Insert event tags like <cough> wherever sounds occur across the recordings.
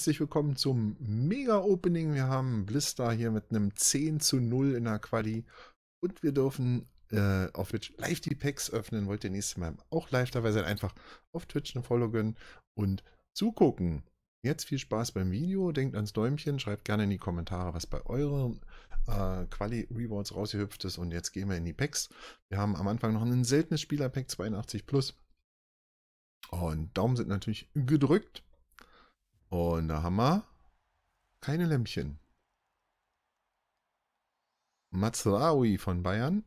herzlich willkommen zum Mega-Opening. Wir haben Blister hier mit einem 10 zu 0 in der Quali. Und wir dürfen äh, auf Twitch live die Packs öffnen. Wollt ihr nächstes Mal auch live dabei sein? Einfach auf Twitch ein Follow gönnen und zugucken. Jetzt viel Spaß beim Video. Denkt ans Däumchen. Schreibt gerne in die Kommentare, was bei euren äh, Quali-Rewards rausgehüpft ist. Und jetzt gehen wir in die Packs. Wir haben am Anfang noch ein seltenes Spieler-Pack 82 Plus. Und Daumen sind natürlich gedrückt. Und da haben wir keine Lämpchen. Mazraoui von Bayern.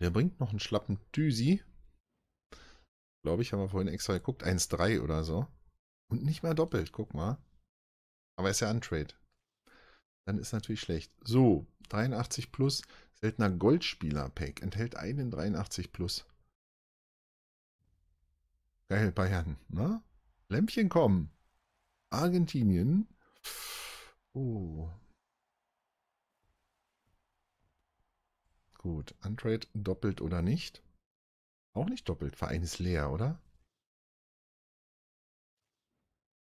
Der bringt noch einen schlappen Düsi. Glaube ich, haben wir vorhin extra geguckt. 1,3 oder so. Und nicht mehr doppelt, guck mal. Aber ist ja Untrade. Dann ist natürlich schlecht. So, 83 plus, seltener Goldspieler-Pack, enthält einen 83 plus. Geil, Bayern, ne? Lämpchen kommen. Argentinien. Oh. Gut. Untrade doppelt oder nicht? Auch nicht doppelt. Verein ist leer, oder?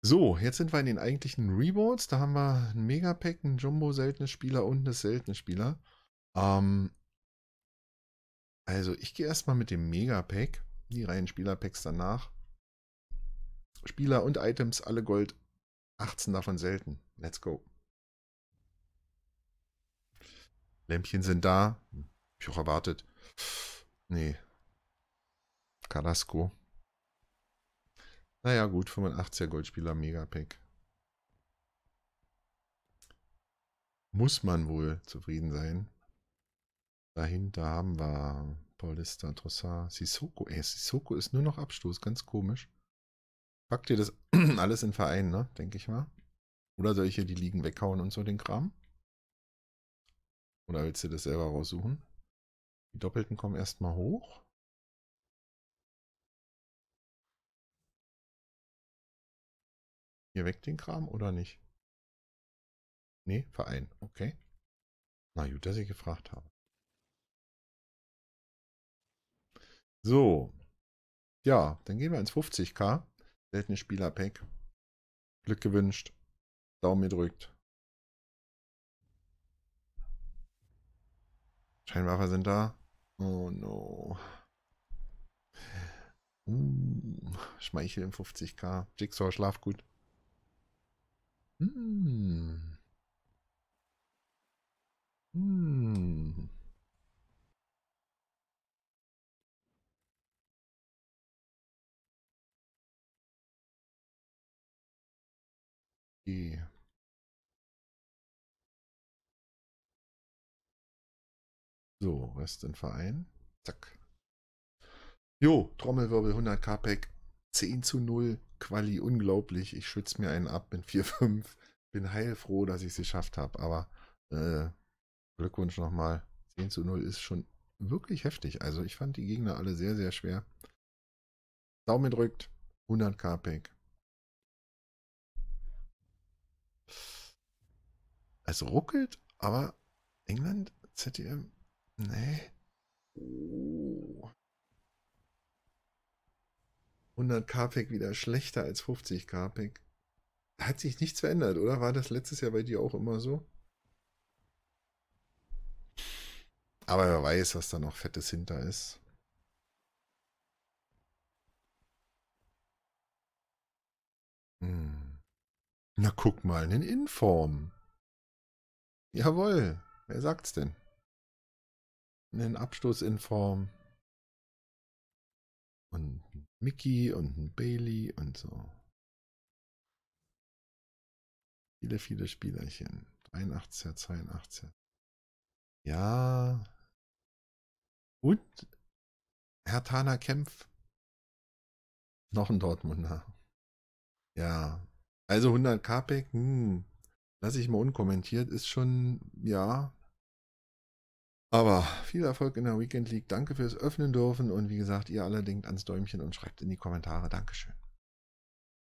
So, jetzt sind wir in den eigentlichen Rewards. Da haben wir ein Megapack, ein Jumbo seltenes Spieler und ein seltenes Spieler. Ähm, also ich gehe erstmal mit dem Megapack, die reinen Spielerpacks danach. Spieler und Items alle Gold. 18 davon selten. Let's go. Lämpchen sind da. Hm, hab ich auch erwartet. Nee. Carrasco. Naja, gut, 85er Goldspieler, Megapack. Muss man wohl zufrieden sein. Dahinter haben wir Paulista, Trossard, Sissoko. Ey, Sissoko ist nur noch Abstoß, ganz komisch. Packt ihr das <clears throat> alles in Verein, ne? Denke ich mal. Oder soll ich hier die Liegen weghauen und so den Kram? Oder willst du das selber raussuchen? Die Doppelten kommen erstmal hoch. Hier weg den Kram oder nicht? Nee, Verein. Okay. Na gut, dass ich gefragt habe. So. Ja, dann gehen wir ins 50k. Seltene Spieler-Pack. Glück gewünscht. Daumen gedrückt. Scheinwerfer sind da. Oh no. Uh, Schmeichel im 50k. Jigsaw schlaf gut. so, Rest in Verein. Zack. Jo, Trommelwirbel 100 K-Pack. 10 zu 0. Quali unglaublich. Ich schütze mir einen ab mit 4-5. <laughs> Bin heilfroh, dass ich es geschafft habe. Aber äh, Glückwunsch nochmal. 10 zu 0 ist schon wirklich heftig. Also ich fand die Gegner alle sehr, sehr schwer. Daumen drückt. 100 K-Pack. Es ruckelt, aber England, ZDM, nee. Oh. 100 KPEG wieder schlechter als 50 KPEG. Hat sich nichts verändert, oder? War das letztes Jahr bei dir auch immer so? Aber wer weiß, was da noch Fettes hinter ist. Hm. Na guck mal, einen Inform. Jawohl, wer sagt's denn? Einen Abstoß in Form. Und ein Mickey und ein Bailey und so. Viele, viele Spielerchen. 83er, 82er. Ja. Und Herr Tana Kempf. Noch ein Dortmunder. Ja. Also 100 KP. hm lasse ich mal unkommentiert, ist schon, ja. Aber viel Erfolg in der Weekend League. Danke fürs Öffnen dürfen und wie gesagt, ihr alle denkt ans Däumchen und schreibt in die Kommentare. Dankeschön.